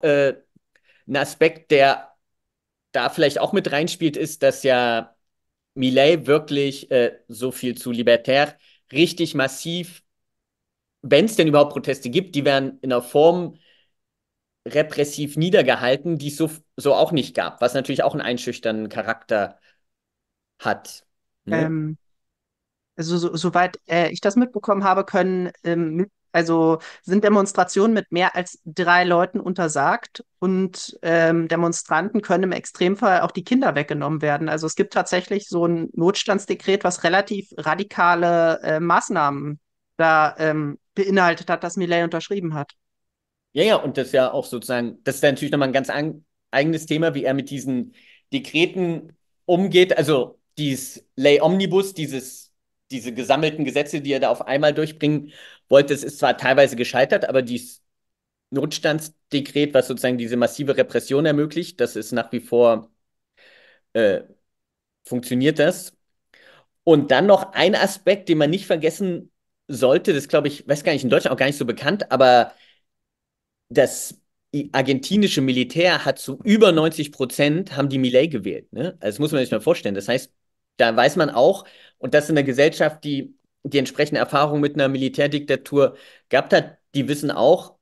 äh, ein Aspekt, der da vielleicht auch mit reinspielt, ist, dass ja Millet wirklich äh, so viel zu Libertaire richtig massiv, wenn es denn überhaupt Proteste gibt, die werden in einer Form repressiv niedergehalten, die es so, so auch nicht gab, was natürlich auch einen einschüchternden Charakter hat. Ne? Ähm, also so, soweit äh, ich das mitbekommen habe, können ähm, also sind Demonstrationen mit mehr als drei Leuten untersagt und ähm, Demonstranten können im Extremfall auch die Kinder weggenommen werden. Also es gibt tatsächlich so ein Notstandsdekret, was relativ radikale äh, Maßnahmen da ähm, beinhaltet hat, das Millet unterschrieben hat. Ja, ja, und das ist ja auch sozusagen, das ist ja natürlich nochmal ein ganz eigenes Thema, wie er mit diesen Dekreten umgeht. Also dieses Lay Omnibus, dieses diese gesammelten Gesetze, die er da auf einmal durchbringen wollte, es ist zwar teilweise gescheitert, aber dieses Notstandsdekret, was sozusagen diese massive Repression ermöglicht, das ist nach wie vor, äh, funktioniert das. Und dann noch ein Aspekt, den man nicht vergessen sollte, das glaube ich, weiß gar nicht, in Deutschland auch gar nicht so bekannt, aber das argentinische Militär hat zu über 90 Prozent haben die Millet gewählt. Ne? Also das muss man sich mal vorstellen. Das heißt, da weiß man auch, und das in einer Gesellschaft, die die entsprechende Erfahrung mit einer Militärdiktatur gehabt hat, die wissen auch,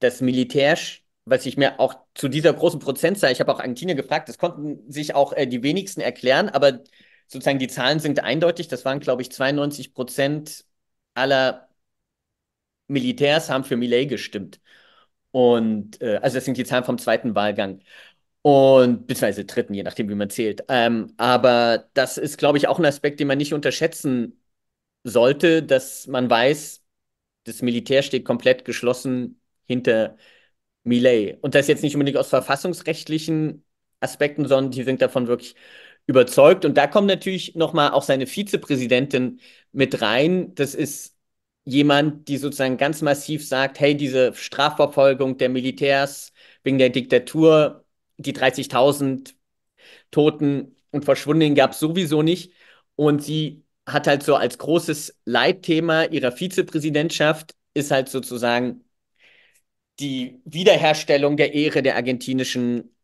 dass Militär, was ich mir auch zu dieser großen Prozentzahl, ich habe auch Argentinien gefragt, das konnten sich auch äh, die wenigsten erklären, aber sozusagen die Zahlen sind eindeutig. Das waren, glaube ich, 92 Prozent aller Militärs haben für Millet gestimmt. Und äh, also das sind die Zahlen vom zweiten Wahlgang. Und beziehungsweise dritten, je nachdem, wie man zählt. Ähm, aber das ist, glaube ich, auch ein Aspekt, den man nicht unterschätzen sollte, dass man weiß, das Militär steht komplett geschlossen hinter Millet. Und das jetzt nicht unbedingt aus verfassungsrechtlichen Aspekten, sondern die sind davon wirklich überzeugt. Und da kommt natürlich nochmal auch seine Vizepräsidentin mit rein. Das ist jemand, die sozusagen ganz massiv sagt, hey, diese Strafverfolgung der Militärs wegen der Diktatur, die 30.000 Toten und Verschwundenen gab es sowieso nicht. Und sie hat halt so als großes Leitthema ihrer Vizepräsidentschaft ist halt sozusagen die Wiederherstellung der Ehre der argentinischen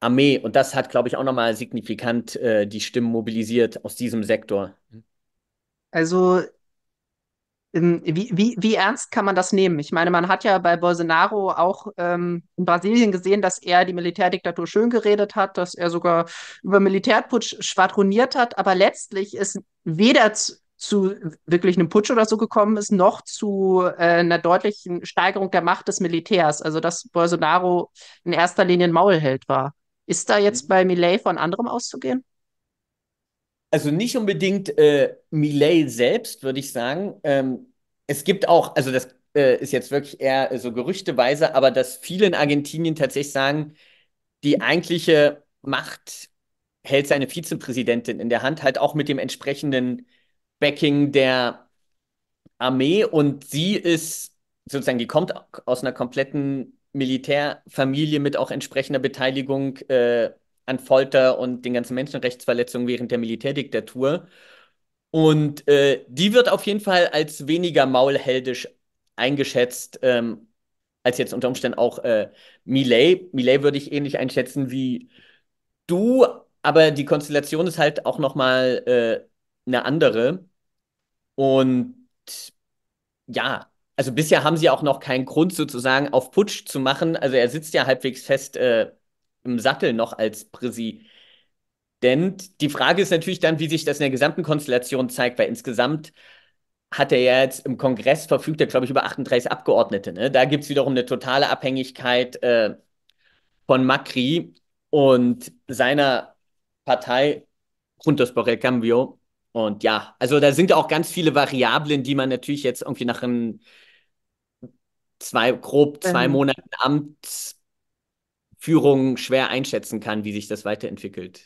Armee. Und das hat, glaube ich, auch nochmal signifikant äh, die Stimmen mobilisiert aus diesem Sektor. Also ähm, wie, wie, wie ernst kann man das nehmen? Ich meine, man hat ja bei Bolsonaro auch ähm, in Brasilien gesehen, dass er die Militärdiktatur schön geredet hat, dass er sogar über Militärputsch schwadroniert hat, aber letztlich ist weder zu, zu wirklich einem Putsch oder so gekommen ist, noch zu äh, einer deutlichen Steigerung der Macht des Militärs. Also dass Bolsonaro in erster Linie ein Maulheld war. Ist da jetzt mhm. bei Millet von anderem auszugehen? also nicht unbedingt äh, Millet selbst, würde ich sagen. Ähm, es gibt auch, also das äh, ist jetzt wirklich eher so gerüchteweise, aber dass viele in Argentinien tatsächlich sagen, die eigentliche Macht hält seine Vizepräsidentin in der Hand, halt auch mit dem entsprechenden Backing der Armee. Und sie ist sozusagen, die kommt aus einer kompletten Militärfamilie mit auch entsprechender Beteiligung äh, an Folter und den ganzen Menschenrechtsverletzungen während der Militärdiktatur. Und äh, die wird auf jeden Fall als weniger maulheldisch eingeschätzt, ähm, als jetzt unter Umständen auch äh, Millet. Millet würde ich ähnlich einschätzen wie du, aber die Konstellation ist halt auch nochmal äh, eine andere. Und ja, also bisher haben sie auch noch keinen Grund sozusagen auf Putsch zu machen. Also er sitzt ja halbwegs fest äh, im Sattel noch als Präsident. Die Frage ist natürlich dann, wie sich das in der gesamten Konstellation zeigt, weil insgesamt hat er ja jetzt im Kongress verfügt, er glaube ich über 38 Abgeordnete. Ne? Da gibt es wiederum eine totale Abhängigkeit äh, von Macri und seiner Partei Juntos por el Cambio. Und ja, also da sind auch ganz viele Variablen, die man natürlich jetzt irgendwie nach einem zwei, grob zwei ähm. Monaten Amts Führung schwer einschätzen kann, wie sich das weiterentwickelt.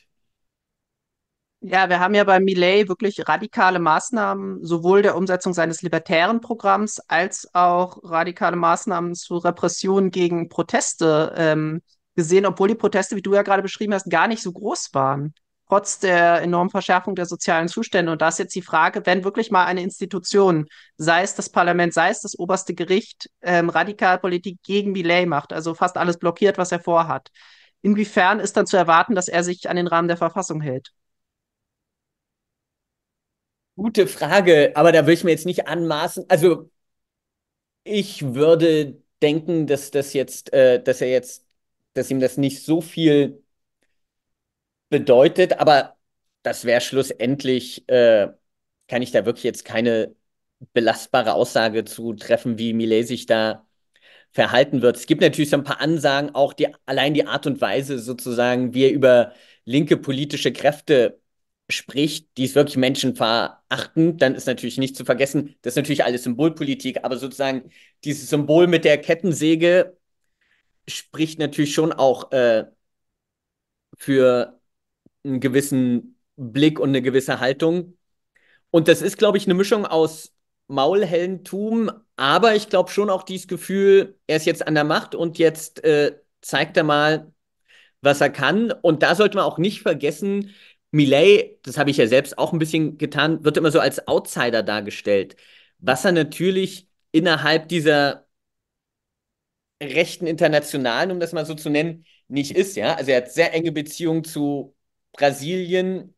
Ja, wir haben ja bei Millet wirklich radikale Maßnahmen, sowohl der Umsetzung seines libertären Programms als auch radikale Maßnahmen zur Repression gegen Proteste ähm, gesehen, obwohl die Proteste, wie du ja gerade beschrieben hast, gar nicht so groß waren trotz der enormen Verschärfung der sozialen Zustände. Und da ist jetzt die Frage, wenn wirklich mal eine Institution, sei es das Parlament, sei es das oberste Gericht, ähm, Radikalpolitik gegen Millet macht, also fast alles blockiert, was er vorhat, inwiefern ist dann zu erwarten, dass er sich an den Rahmen der Verfassung hält? Gute Frage, aber da würde ich mir jetzt nicht anmaßen. Also ich würde denken, dass das jetzt, äh, dass er jetzt, dass ihm das nicht so viel bedeutet, aber das wäre schlussendlich, äh, kann ich da wirklich jetzt keine belastbare Aussage zu treffen, wie Millet sich da verhalten wird. Es gibt natürlich so ein paar Ansagen, auch die, allein die Art und Weise sozusagen, wie er über linke politische Kräfte spricht, die es wirklich Menschen verachten, dann ist natürlich nicht zu vergessen, das ist natürlich alles Symbolpolitik, aber sozusagen dieses Symbol mit der Kettensäge spricht natürlich schon auch äh, für einen gewissen Blick und eine gewisse Haltung. Und das ist, glaube ich, eine Mischung aus Maulhellentum, aber ich glaube schon auch dieses Gefühl, er ist jetzt an der Macht und jetzt äh, zeigt er mal, was er kann. Und da sollte man auch nicht vergessen, Millet, das habe ich ja selbst auch ein bisschen getan, wird immer so als Outsider dargestellt, was er natürlich innerhalb dieser rechten Internationalen, um das mal so zu nennen, nicht ist, ja. Also er hat sehr enge Beziehungen zu Brasilien,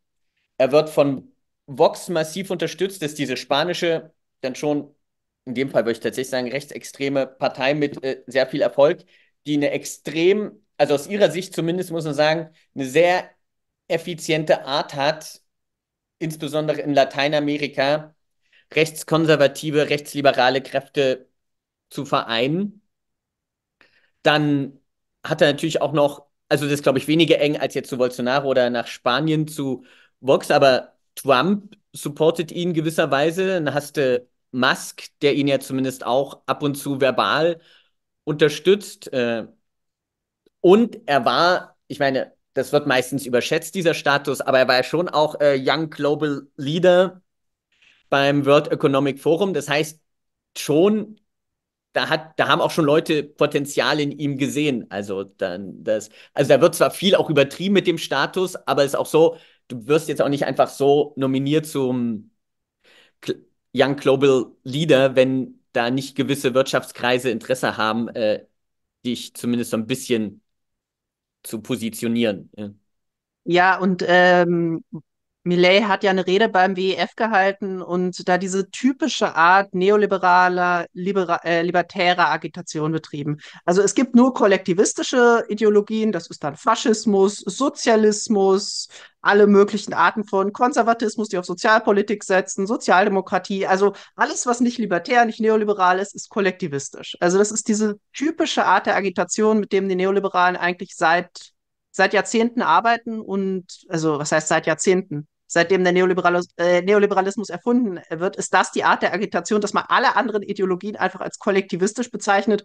er wird von Vox massiv unterstützt, ist diese spanische, dann schon, in dem Fall würde ich tatsächlich sagen, rechtsextreme Partei mit äh, sehr viel Erfolg, die eine extrem, also aus ihrer Sicht zumindest muss man sagen, eine sehr effiziente Art hat, insbesondere in Lateinamerika, rechtskonservative, rechtsliberale Kräfte zu vereinen. Dann hat er natürlich auch noch also das ist, glaube ich weniger eng als jetzt zu Bolsonaro oder nach Spanien zu Vox, aber Trump supportet ihn gewisserweise. Dann hast du Musk, der ihn ja zumindest auch ab und zu verbal unterstützt. Äh, und er war, ich meine, das wird meistens überschätzt, dieser Status, aber er war ja schon auch äh, Young Global Leader beim World Economic Forum. Das heißt, schon da hat, da haben auch schon Leute Potenzial in ihm gesehen. Also dann das, also da wird zwar viel auch übertrieben mit dem Status, aber es ist auch so, du wirst jetzt auch nicht einfach so nominiert zum Young Global Leader, wenn da nicht gewisse Wirtschaftskreise Interesse haben, äh, dich zumindest so ein bisschen zu positionieren. Ja, ja und ähm, Millet hat ja eine Rede beim WEF gehalten und da diese typische Art neoliberaler, libera äh, libertärer Agitation betrieben. Also es gibt nur kollektivistische Ideologien, das ist dann Faschismus, Sozialismus, alle möglichen Arten von Konservatismus, die auf Sozialpolitik setzen, Sozialdemokratie, also alles, was nicht libertär, nicht neoliberal ist, ist kollektivistisch. Also das ist diese typische Art der Agitation, mit dem die Neoliberalen eigentlich seit seit Jahrzehnten arbeiten und, also was heißt seit Jahrzehnten? Seitdem der Neoliberalismus, äh, Neoliberalismus erfunden wird, ist das die Art der Agitation, dass man alle anderen Ideologien einfach als kollektivistisch bezeichnet,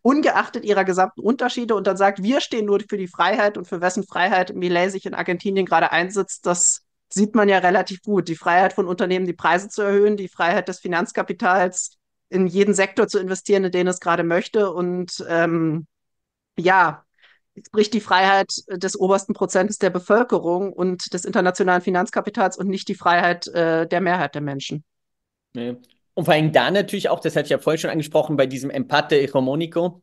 ungeachtet ihrer gesamten Unterschiede und dann sagt, wir stehen nur für die Freiheit und für wessen Freiheit Millet sich in Argentinien gerade einsetzt, das sieht man ja relativ gut. Die Freiheit von Unternehmen, die Preise zu erhöhen, die Freiheit des Finanzkapitals, in jeden Sektor zu investieren, in den es gerade möchte und ähm, ja, spricht die Freiheit des obersten Prozentes der Bevölkerung und des internationalen Finanzkapitals und nicht die Freiheit äh, der Mehrheit der Menschen. Nee. Und vor allem da natürlich auch, das hatte ich ja vorhin schon angesprochen, bei diesem Empate Hegemonico,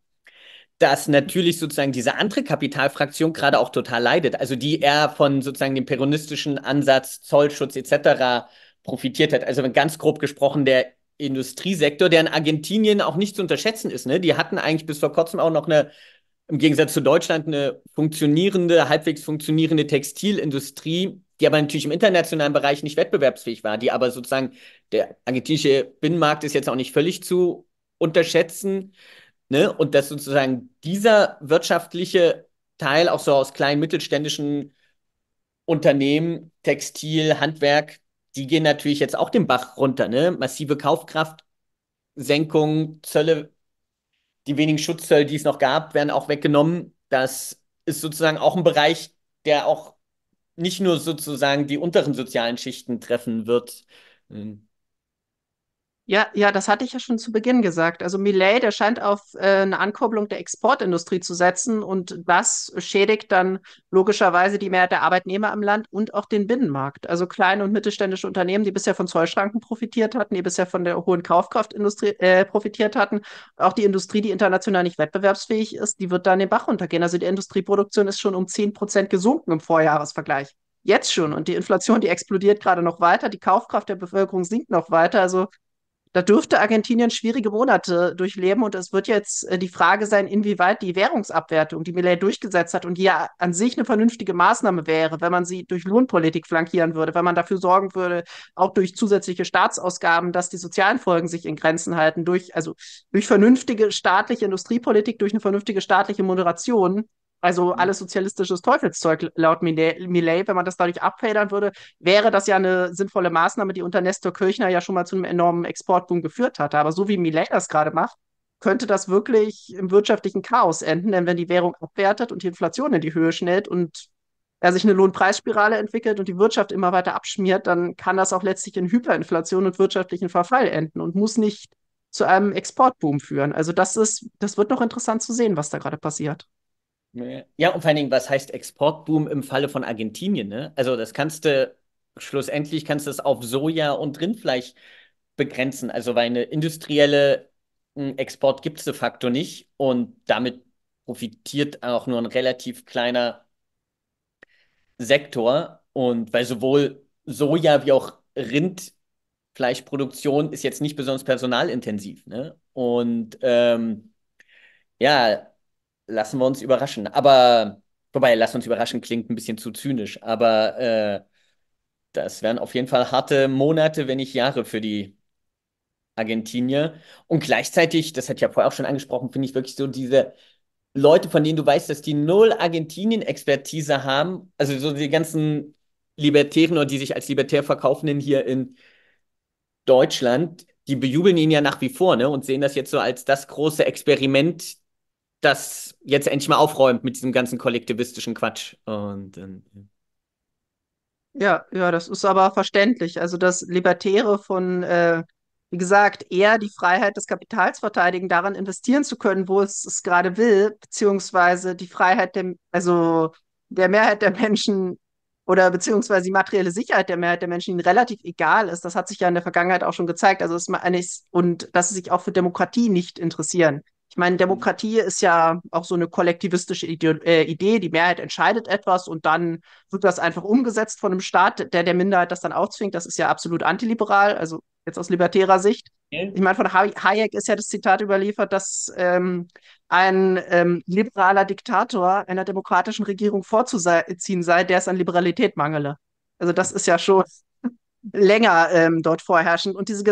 dass natürlich sozusagen diese andere Kapitalfraktion gerade auch total leidet. Also die eher von sozusagen dem peronistischen Ansatz, Zollschutz etc. profitiert hat. Also ganz grob gesprochen, der Industriesektor, der in Argentinien auch nicht zu unterschätzen ist. Ne? Die hatten eigentlich bis vor kurzem auch noch eine im Gegensatz zu Deutschland eine funktionierende, halbwegs funktionierende Textilindustrie, die aber natürlich im internationalen Bereich nicht wettbewerbsfähig war, die aber sozusagen, der argentinische Binnenmarkt ist jetzt auch nicht völlig zu unterschätzen. Ne? Und dass sozusagen dieser wirtschaftliche Teil auch so aus kleinen mittelständischen Unternehmen, Textil, Handwerk, die gehen natürlich jetzt auch den Bach runter. Ne? Massive Kaufkraftsenkung, Zölle die wenigen Schutzzölle, die es noch gab, werden auch weggenommen. Das ist sozusagen auch ein Bereich, der auch nicht nur sozusagen die unteren sozialen Schichten treffen wird. Ähm, ja, ja, das hatte ich ja schon zu Beginn gesagt. Also Millet, der scheint auf äh, eine Ankurbelung der Exportindustrie zu setzen und das schädigt dann logischerweise die Mehrheit der Arbeitnehmer im Land und auch den Binnenmarkt. Also kleine und mittelständische Unternehmen, die bisher von Zollschranken profitiert hatten, die bisher von der hohen Kaufkraftindustrie äh, profitiert hatten, auch die Industrie, die international nicht wettbewerbsfähig ist, die wird dann den Bach runtergehen. Also die Industrieproduktion ist schon um 10 Prozent gesunken im Vorjahresvergleich jetzt schon. Und die Inflation, die explodiert gerade noch weiter. Die Kaufkraft der Bevölkerung sinkt noch weiter. Also da dürfte Argentinien schwierige Monate durchleben. Und es wird jetzt äh, die Frage sein, inwieweit die Währungsabwertung, die Millet durchgesetzt hat und die ja an sich eine vernünftige Maßnahme wäre, wenn man sie durch Lohnpolitik flankieren würde, wenn man dafür sorgen würde, auch durch zusätzliche Staatsausgaben, dass die sozialen Folgen sich in Grenzen halten, durch, also durch vernünftige staatliche Industriepolitik, durch eine vernünftige staatliche Moderation, also mhm. alles sozialistisches Teufelszeug laut Millet. Wenn man das dadurch abfedern würde, wäre das ja eine sinnvolle Maßnahme, die unter Nestor Kirchner ja schon mal zu einem enormen Exportboom geführt hatte. Aber so wie Millet das gerade macht, könnte das wirklich im wirtschaftlichen Chaos enden. Denn wenn die Währung abwertet und die Inflation in die Höhe schnellt und ja, sich eine Lohnpreisspirale entwickelt und die Wirtschaft immer weiter abschmiert, dann kann das auch letztlich in Hyperinflation und wirtschaftlichen Verfall enden und muss nicht zu einem Exportboom führen. Also das ist, das wird noch interessant zu sehen, was da gerade passiert. Ja, und vor allen Dingen, was heißt Exportboom im Falle von Argentinien? Ne? Also das kannst du, schlussendlich kannst du es auf Soja und Rindfleisch begrenzen. Also weil eine industrielle hm, Export gibt es de facto nicht und damit profitiert auch nur ein relativ kleiner Sektor. Und weil sowohl Soja wie auch Rindfleischproduktion ist jetzt nicht besonders personalintensiv. Ne? Und ähm, ja, lassen wir uns überraschen. Aber, wobei, lassen uns überraschen klingt ein bisschen zu zynisch, aber äh, das wären auf jeden Fall harte Monate, wenn nicht Jahre für die Argentinier. Und gleichzeitig, das hatte ich ja vorher auch schon angesprochen, finde ich wirklich so diese Leute, von denen du weißt, dass die null Argentinien-Expertise haben, also so die ganzen Libertären oder die sich als libertär verkaufenden hier in Deutschland, die bejubeln ihn ja nach wie vor ne, und sehen das jetzt so als das große Experiment das jetzt endlich mal aufräumt mit diesem ganzen kollektivistischen Quatsch. Und dann. Ähm, ja, ja, das ist aber verständlich. Also das Libertäre von, äh, wie gesagt, eher die Freiheit des Kapitals verteidigen, daran investieren zu können, wo es es gerade will, beziehungsweise die Freiheit der, also der Mehrheit der Menschen oder beziehungsweise die materielle Sicherheit der Mehrheit der Menschen ihnen relativ egal ist. Das hat sich ja in der Vergangenheit auch schon gezeigt. Also ist man eines und dass sie sich auch für Demokratie nicht interessieren. Ich meine, mhm. Demokratie ist ja auch so eine kollektivistische Ide äh, Idee. Die Mehrheit entscheidet etwas und dann wird das einfach umgesetzt von einem Staat, der der Minderheit das dann aufzwingt. Das ist ja absolut antiliberal, also jetzt aus libertärer Sicht. Okay. Ich meine, von Hayek ist ja das Zitat überliefert, dass ähm, ein ähm, liberaler Diktator einer demokratischen Regierung vorzuziehen sei, der es an Liberalität mangele. Also das ist ja schon länger ähm, dort vorherrschend. Und diese